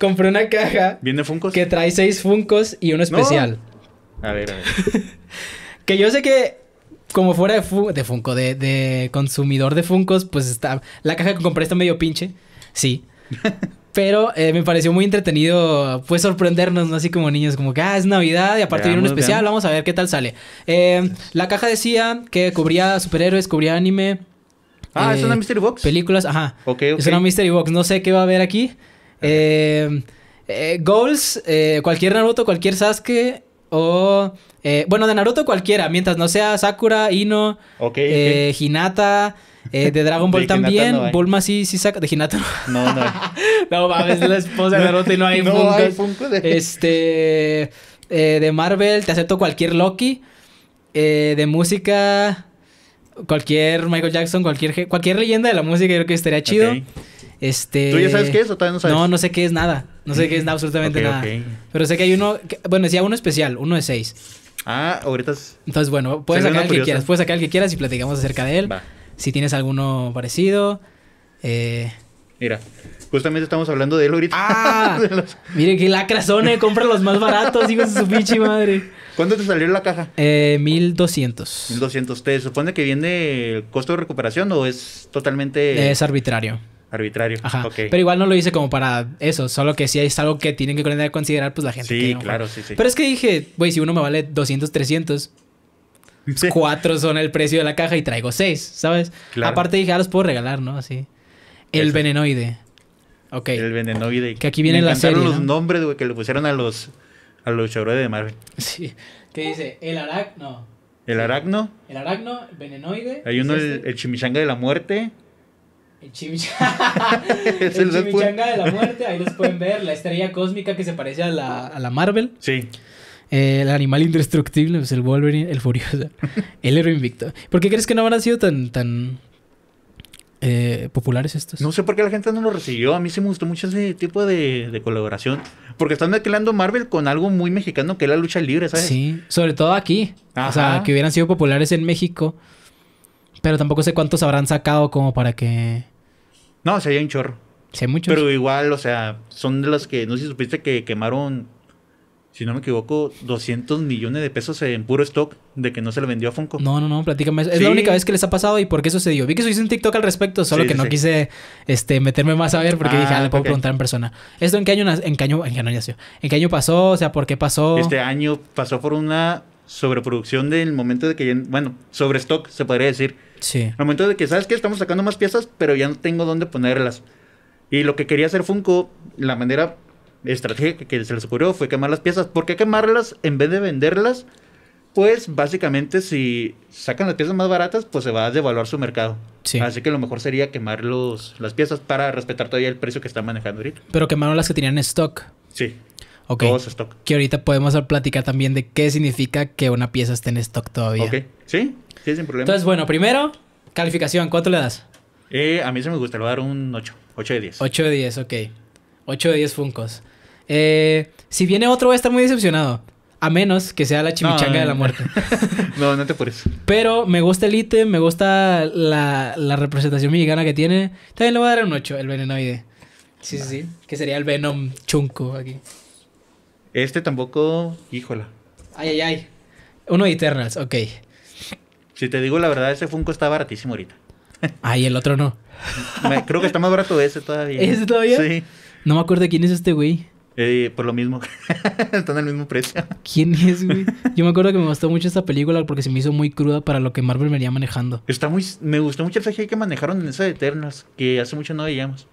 compré una caja. ¿Viene Funcos? Que trae seis Funcos y uno especial. A ver, a ver. que yo sé que como fuera de, de Funko, de, consumidor de Funcos, pues está. La caja que compré está medio pinche. Sí. Pero eh, me pareció muy entretenido, pues sorprendernos, ¿no? Así como niños, como que, ah, es Navidad y aparte viene un especial, vamos a ver qué tal sale. Eh, la caja decía que cubría superhéroes, cubría anime. Ah, es una eh, Mystery Box. Películas, ajá. Ok, Es una Mystery Box, no sé qué va a haber aquí. Eh, eh, goals, eh, cualquier Naruto, cualquier Sasuke o... bueno, de Naruto cualquiera, mientras no sea Sakura, Ino, Hinata... de Dragon Ball también. Bulma sí, sí saca. De Hinata no. No, no. no la esposa de Naruto y no hay, no de... Este. de Marvel, te acepto cualquier Loki. de música. Cualquier Michael Jackson, cualquier, cualquier leyenda de la música, yo creo que estaría chido. Este, ¿Tú ya sabes qué es o todavía no sabes? No, no sé qué es nada. No sé qué es mm, absolutamente nada. Pero sé que hay uno, bueno, decía uno especial, uno de seis. Ah, ahorita es... Entonces, bueno, puedes sacar el que quieras, puedes sacar el que quieras y platicamos acerca de él. Si tienes alguno parecido. Eh, Mira, justamente estamos hablando de él ahorita. ¡Ah! qué lacrasone compra los más baratos, hijos de su pinche madre. ¿Cuánto te salió la caja? Eh, 1200. 1200. ¿Te supone que viene el costo de recuperación o es totalmente...? Es arbitrario. Arbitrario. Ajá. Pero igual no lo hice como para eso, solo que si es algo que tienen que considerar, pues la gente. Sí, claro, sí, sí. Pero es que dije, güey, si uno me vale 200, 300, cuatro son el precio de la caja y traigo seis, ¿sabes? Claro. Aparte dije, ah, los puedo regalar, ¿no? Así. El venenoide. Ok. El venenoide. Que aquí viene me la serie. los nombres, güey, que le pusieron a los, a los de Marvel. Sí. ¿Qué dice? El aracno. El aracno. El aracno, el venenoide. Hay uno, este? el chimichanga de la muerte. El chimichanga, de la muerte, ahí los pueden ver. La estrella cósmica que se parece a la, Marvel. Sí. Eh, el animal indestructible, pues el Wolverine, el Furioso, el héroe invicto. ¿Por qué crees que no habrán sido tan, tan eh, populares estos? No sé por qué la gente no lo recibió. A mí sí me gustó mucho ese tipo de, colaboración. Porque están mezclando Marvel con algo muy mexicano que es la lucha libre, ¿sabes? Sí, sobre todo aquí. O sea, que hubieran sido populares en México. Pero tampoco sé cuántos habrán sacado como para que no, se hay un chorro. muchos. Pero igual, o sea, son de las que, no sé si supiste que quemaron, si no me equivoco, 200 millones de pesos en puro stock de que no se le vendió a Funko. No, no, no, platícame. Es la única vez que les ha pasado y por qué sucedió. Vi que hizo un TikTok al respecto, solo que no quise este, meterme más a ver porque dije, ah, ah le puedo preguntar en persona. ¿Esto en qué año, en qué en qué año ¿En qué año pasó? O sea, ¿por qué pasó? Este año pasó por una sobreproducción del momento de que, bueno, sobre stock se podría decir Sí. Al momento de que, ¿sabes qué? Estamos sacando más piezas, pero ya no tengo dónde ponerlas. Y lo que quería hacer Funko, la manera estratégica que se les ocurrió fue quemar las piezas. ¿Por qué quemarlas en vez de venderlas? Pues básicamente si sacan las piezas más baratas, pues se va a devaluar su mercado. Sí. Así que lo mejor sería quemar las piezas para respetar todavía el precio que están manejando ahorita. Pero quemaron las que tenían stock. Sí. Ok. Que ahorita podemos platicar también de qué significa que una pieza esté en stock todavía. Ok. Sí, sí, sin problema. Entonces, bueno, primero, calificación, ¿cuánto le das? Eh, a mí se me gusta, le voy a dar un 8. 8 de 10. 8 de 10, ok. 8 de 10 Funcos. Eh, si viene otro, voy a estar muy decepcionado. A menos que sea la chimichanga de la muerte. no, no te apures. Pero me gusta el ítem, me gusta la, la, representación mexicana que tiene. También le voy a dar un 8, el venenoide. Sí, sí, sí. Que sería el Venom chunco aquí. Este tampoco, híjola. Ay, ay, ay. Uno de Eternals, ok. Si te digo la verdad, ese Funko está baratísimo ahorita. Ay, el otro no. creo que está más barato ese todavía. ¿Ese todavía? Sí. No me acuerdo quién es este güey. Eh, por lo mismo. Están al mismo precio. ¿Quién es, güey? Yo me acuerdo que me gustó mucho esta película porque se me hizo muy cruda para lo que Marvel venía manejando. Está muy... Me gustó mucho el CGI que manejaron en esa de Eternals, que hace mucho no veíamos.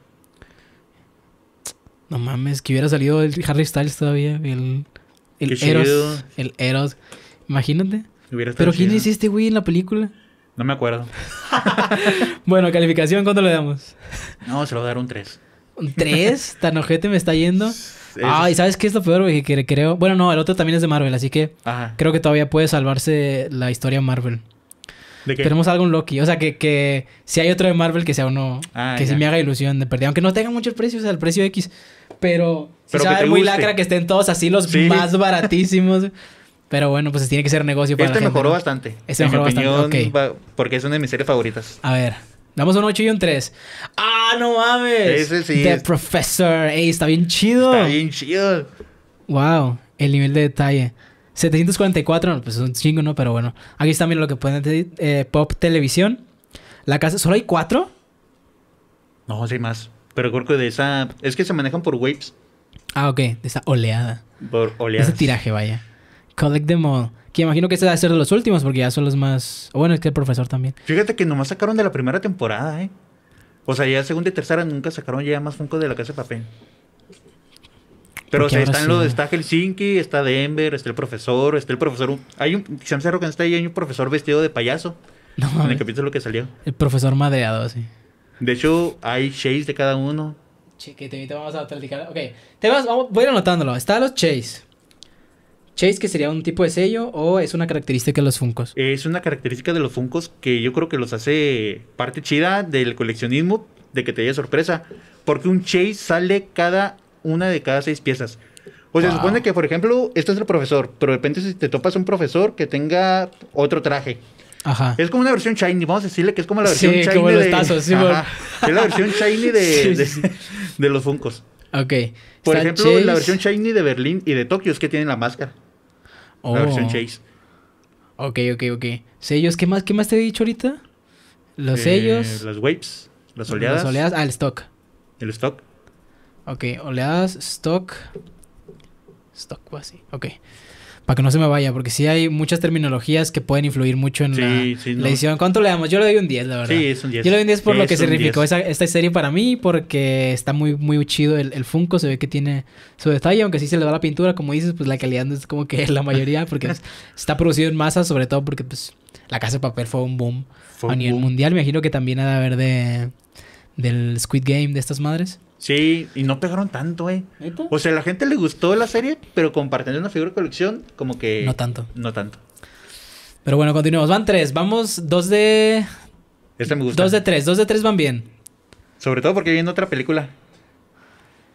No mames, que hubiera salido el Harry Styles todavía. El, el Eros. El Eros. Imagínate. Pero ¿quién hiciste, güey, en la película? No me acuerdo. bueno, calificación, ¿cuánto le damos? No, se lo voy a dar un 3. ¿Un 3? ¿Tan ojete me está yendo? Ay, y ¿sabes qué es lo peor, güey? Que creo. Bueno, no, el otro también es de Marvel, así que creo que todavía puede salvarse la historia Marvel. ¿De qué? Tenemos algo Loki. O sea, que, si hay otro de Marvel que sea uno. Ah, que se si me haga ilusión de perder. Aunque no tenga mucho el precio, o sea, el precio X. Pero, pero muy lacra que estén todos así los más baratísimos. Pero bueno, pues tiene que ser negocio para Este, este mejoró bastante. Este mejoró bastante. porque es una de mis series favoritas. A ver. Damos un 8 y un 3. ¡Ah, no mames! Ese sí. The Professor. ¡Ey, está bien chido! Está bien chido. ¡Wow! El nivel de detalle. 744, pues es un chingo, ¿no? Pero bueno. Aquí está, mira lo que pueden decir. Eh, Pop Televisión. La casa. ¿Solo hay cuatro? No, sí, más. Pero creo que de esa. Es que se manejan por waves. Ah, ok. De esa oleada. Por oleada. ese tiraje, vaya. Collect them all. Que imagino que ese va a ser de los últimos porque ya son los más. Bueno, es que el profesor también. Fíjate que nomás sacaron de la primera temporada, ¿eh? O sea, ya segunda y tercera nunca sacaron ya más Funko de la casa de papel. Pero o sea, están sí. los, está Helsinki, está Denver, está el profesor, está el profesor. Hay un. Sam Cerro que está ahí, hay un profesor vestido de payaso. No, en el capítulo que salió. El profesor madeado, sí. De hecho, hay Chase de cada uno. Que te vamos a platicar. Ok, vas, vamos, voy a ir anotándolo. Está los Chase. Chase, que sería un tipo de sello o es una característica de los Funcos? Es una característica de los Funcos que yo creo que los hace parte chida del coleccionismo, de que te haya sorpresa. Porque un Chase sale cada una de cada seis piezas. O sea, se supone que, por ejemplo, esto es el profesor, pero de repente si te topas un profesor que tenga otro traje. Ajá. Es como una versión shiny, vamos a decirle que es como la versión sí, shiny como de... los tazos, sí, Es la versión shiny de, de, los Funcos. Ok. Por ejemplo, la versión shiny de Berlín y de Tokio es que tienen la máscara. La oh. versión Chase. Ok, ok, ok. ¿Sellos? ¿Qué más, qué más te he dicho ahorita? Los eh, sellos. Las waves, las oleadas. Las oleadas, ah, el stock. El stock. Ok, oleadas, stock. Stock, o pues así. Ok para que no se me vaya, porque sí hay muchas terminologías que pueden influir mucho en la, edición. ¿Cuánto le damos? Yo le doy un 10, la verdad. Sí, es un 10. Yo le doy un 10 por lo que significó esa, esta serie para mí, porque está muy, muy chido el, el, Funko, se ve que tiene su detalle, aunque sí se le da la pintura, como dices, pues la calidad no es como que la mayoría, porque está producido en masa, sobre todo porque pues la casa de papel fue un boom a nivel mundial. Me imagino que también ha de haber de, del Squid Game de estas madres. Sí, y no pegaron tanto, eh. O sea, a la gente le gustó la serie, pero compartiendo una figura de colección, como que. No tanto. No tanto. Pero bueno, continuamos. Van tres, vamos dos de. Este me gusta. Dos de tres, dos de tres van bien. Sobre todo porque viendo otra película.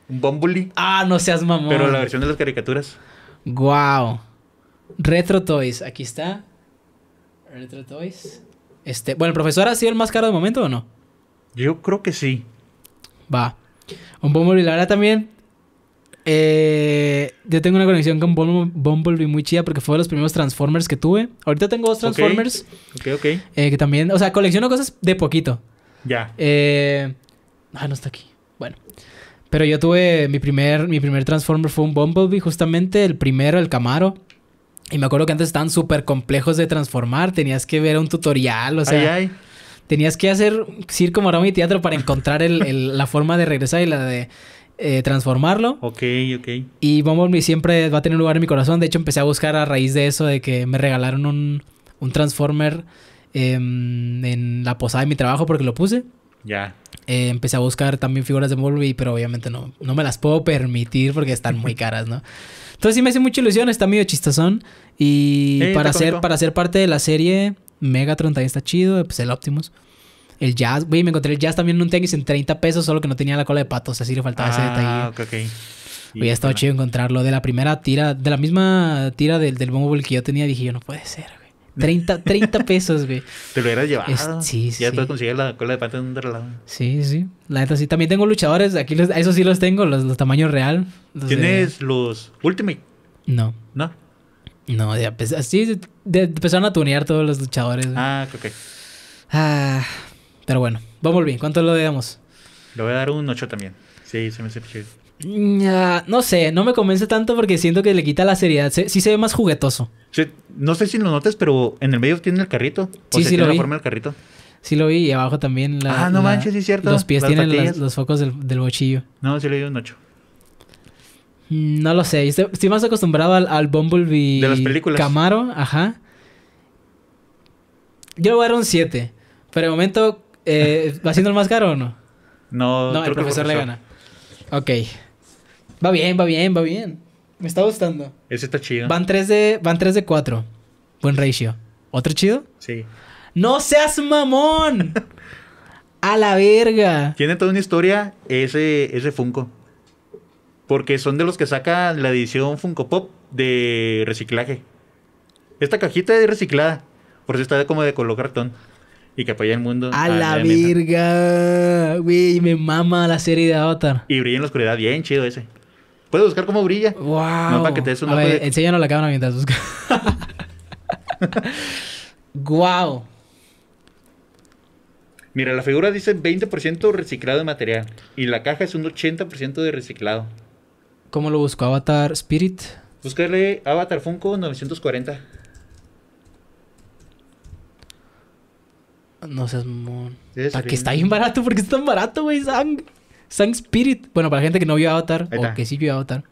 Bumblebee. Ah, no seas mamón. Pero la versión de las caricaturas. Guau. Retro Toys, aquí está. Retro Toys. Este, bueno, el profesor ha sido el más caro de momento o no? Yo creo que sí. Va. Un Bumblebee, la también. Eh, yo tengo una conexión con Bumblebee muy chida porque fue de los primeros Transformers que tuve. Ahorita tengo dos Transformers. Ok, ok. Eh, que también, o sea, colecciono cosas de poquito. Ya. Eh, ah, no está aquí. Bueno. Pero yo tuve mi primer, mi primer Transformer fue un Bumblebee, justamente el primero, el Camaro. Y me acuerdo que antes estaban súper complejos de transformar, tenías que ver un tutorial, o sea. Ay, tenías que hacer circo, maroma y teatro para encontrar la forma de regresar y la de eh, transformarlo. Ok, ok. Y Bumblebee siempre va a tener lugar en mi corazón. De hecho, empecé a buscar a raíz de eso, de que me regalaron un, Transformer em, en la posada de mi trabajo porque lo puse. Ya. Eh, empecé a buscar también figuras de Bumblebee, pero obviamente no, no me las puedo permitir porque están muy caras, ¿no? Entonces sí me hace mucha ilusión, está medio chistazón Y para, para ser parte de la serie, Megatron también está chido, pues el Optimus. El jazz, güey, me encontré el jazz también en un tenis en 30 pesos, solo que no tenía la cola de patos, así le faltaba ese ah, detalle. Ah, ok, ok. estado chido encontrarlo. De la primera tira, de la misma tira del, del Bumblebee que yo tenía, dije yo, no puede ser, güey. 30, 30 pesos, güey. Te lo hubieras llevado. sí, sí. Ya puedes conseguir la cola de pato en otro lado. Sí, sí. La neta sí. También tengo luchadores. Aquí esos sí los tengo, los, los tamaños real. ¿Tienes los Ultimate? No. ¿No? No, ya pues, así empezaron a tunear todos los luchadores. Ah, ok. Ah, pero bueno, vamos bien. ¿Cuánto lo damos? Le voy a dar un 8 también. Sí, se me hace chido. Mm, no sé, no me convence tanto porque siento que le quita la seriedad. sí se ve más juguetoso. no sé si lo notas, pero en el medio tiene el carrito. sí, sí tiene lo forma del carrito. Sí lo vi y abajo también la, Ah, no manches, sí es cierto. Los pies tienen los focos del, del, bochillo. No, sí le dio un 8. Mm, no lo sé. Estoy, más acostumbrado al, Bumblebee. De las películas. Camaro, ajá. Yo le voy a dar un 7. Pero de momento, eh, ¿va siendo el más caro o no? No, el, profesor le gana. Ok. Va bien, va bien, va bien. Me está gustando. Ese está chido. Van 3 de, van de 4. Buen ratio. ¿Otro chido? Sí. ¡No seas mamón! ¡A la verga! Tiene toda una historia ese, ese Funko. Porque son de los que saca la edición Funko Pop de reciclaje. Esta cajita es reciclada. Por eso está como de color cartón. Y que apoya el mundo. ¡A, ah, la, virga. verga! Güey, me mama la serie de Avatar. Y brilla en la oscuridad. Bien chido ese. Puedes buscar cómo brilla. ¡Wow! No, para que te des una a ver, la cámara mientras buscas. ¡Wow! Mira, la figura dice 20% reciclado de material. Y la caja es un 80% de reciclado. ¿Cómo lo busco? Avatar Spirit. Buscarle Avatar Funko 940. No seas mon. Para que está bien barato, porque es tan barato, güey. Sang. Sang Spirit. Bueno, para la gente que no vio Avatar, o que sí vio Avatar.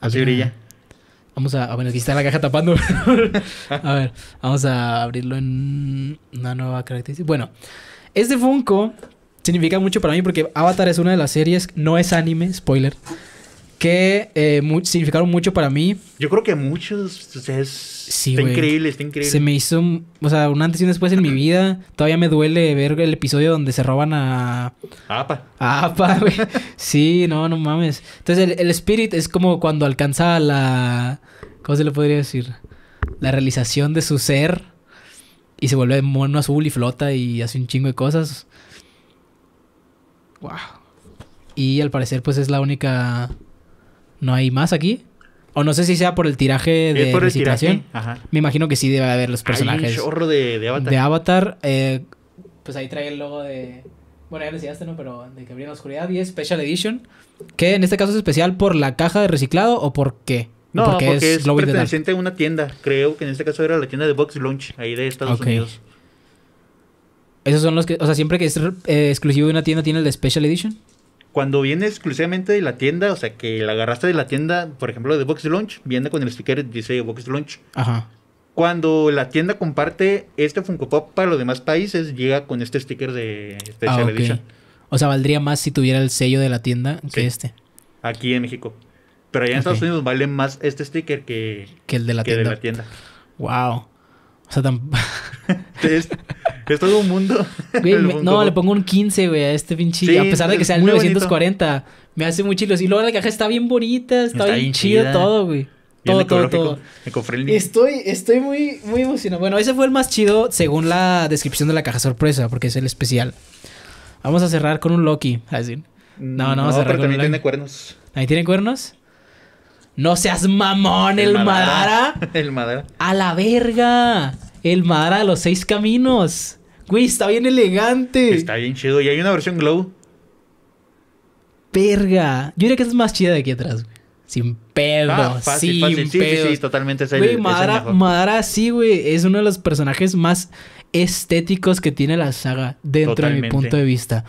Así brilla. Vamos a. Ah, bueno, aquí está la caja tapando. a ver, vamos a abrirlo en una nueva característica. Bueno, este Funko significa mucho para mí porque Avatar es una de las series, no es anime, spoiler que eh, significaron mucho para mí. Yo creo que muchos, está increíble, está increíble. Se me hizo, o sea, un antes y un después en mi vida. Todavía me duele ver el episodio donde se roban a... A APA. A APA, güey. sí, no, no mames. Entonces, el, el Spirit es como cuando alcanza la... ¿Cómo se le podría decir? La realización de su ser. Y se vuelve mono azul y flota y hace un chingo de cosas. Wow. Y al parecer, pues es la única ¿No hay más aquí? O no sé si sea por el tiraje de por Me imagino que sí debe haber los personajes. Hay chorro de, Avatar. De Avatar. Eh, pues ahí trae el logo de... Bueno, ya lo decías, ¿no? Pero de que en la oscuridad y es Special Edition. Que en este caso es especial por la caja de reciclado o por qué. No, porque, es, lo perteneciente a una tienda. Creo que en este caso era la tienda de Box Launch, ahí de Estados Unidos. Esos son los que, o sea, siempre que es eh, exclusivo de una tienda tiene el de Special Edition cuando viene exclusivamente de la tienda, o sea, que la agarraste de la tienda, por ejemplo, de Box Launch, viene con el sticker dice Box Launch. Ajá. Cuando la tienda comparte este Funko Pop para los demás países, llega con este sticker de ah, Special O sea, valdría más si tuviera el sello de la tienda que este. Aquí en México. Pero allá en Estados Unidos vale más este sticker que, el de la, que tienda. de la tienda. Wow. O sea, tan... es, es, todo un mundo. no, le pongo un 15, güey, a este pinche. a pesar de que sea el 940, me hace muy chilos. Y luego la caja está bien bonita, está, bien, chido todo, güey. Todo, todo, todo. estoy, estoy muy, muy emocionado. Bueno, ese fue el más chido según la descripción de la caja sorpresa, porque es el especial. Vamos a cerrar con un Loki, No, no, no vamos a cerrar tiene cuernos. ¿Ahí tiene cuernos? No seas mamón, el, Madara. El Madara. A la verga. El Madara de los seis caminos. Güey, está bien elegante. Está bien chido. Y hay una versión Glow. Verga. Yo diría que es más chida de aquí atrás, Sin pedo. Ah, sin Sí, Sí, sí, totalmente. Es Madara, Madara, sí, güey. Es uno de los personajes más estéticos que tiene la saga. Dentro de mi punto de vista.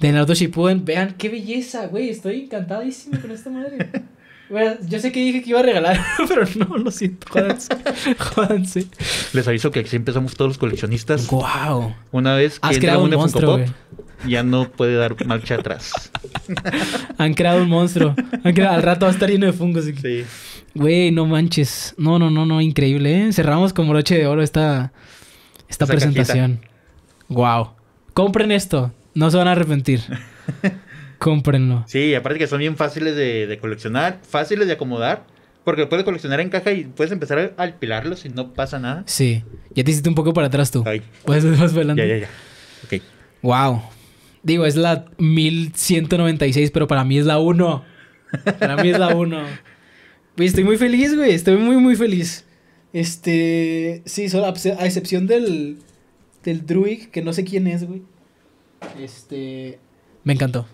De Naruto Shippuden. Vean qué belleza, güey. Estoy encantadísimo con esta madre. yo sé que dije que iba a regalar, pero no, lo siento. Jódanse. Jódanse. Les aviso que aquí empezamos todos los coleccionistas. ¡Wow! Una vez que un, monstruo, ya no puede dar marcha atrás. Han creado un monstruo. al rato va a estar lleno de fungos. Sí. Güey, no manches. No, no, no, no. Increíble, ¿eh? Cerramos con broche de oro esta, esta presentación. ¡Guau! Compren esto. No se van a arrepentir. Cómprenlo. Sí, aparte que son bien fáciles de, coleccionar, fáciles de acomodar. Porque lo puedes coleccionar en caja y puedes empezar a alpilarlo si no pasa nada. Sí. Ya te hiciste un poco para atrás tú. Puedes ir más adelante. Ya, ya, ya. Ok. Wow. Digo, es la 1196, pero para mí es la 1. Para mí es la 1. estoy muy feliz, güey. Estoy muy, muy feliz. Este. Sí, solo a excepción del. Del Druid, que no sé quién es, güey. Este. Me encantó.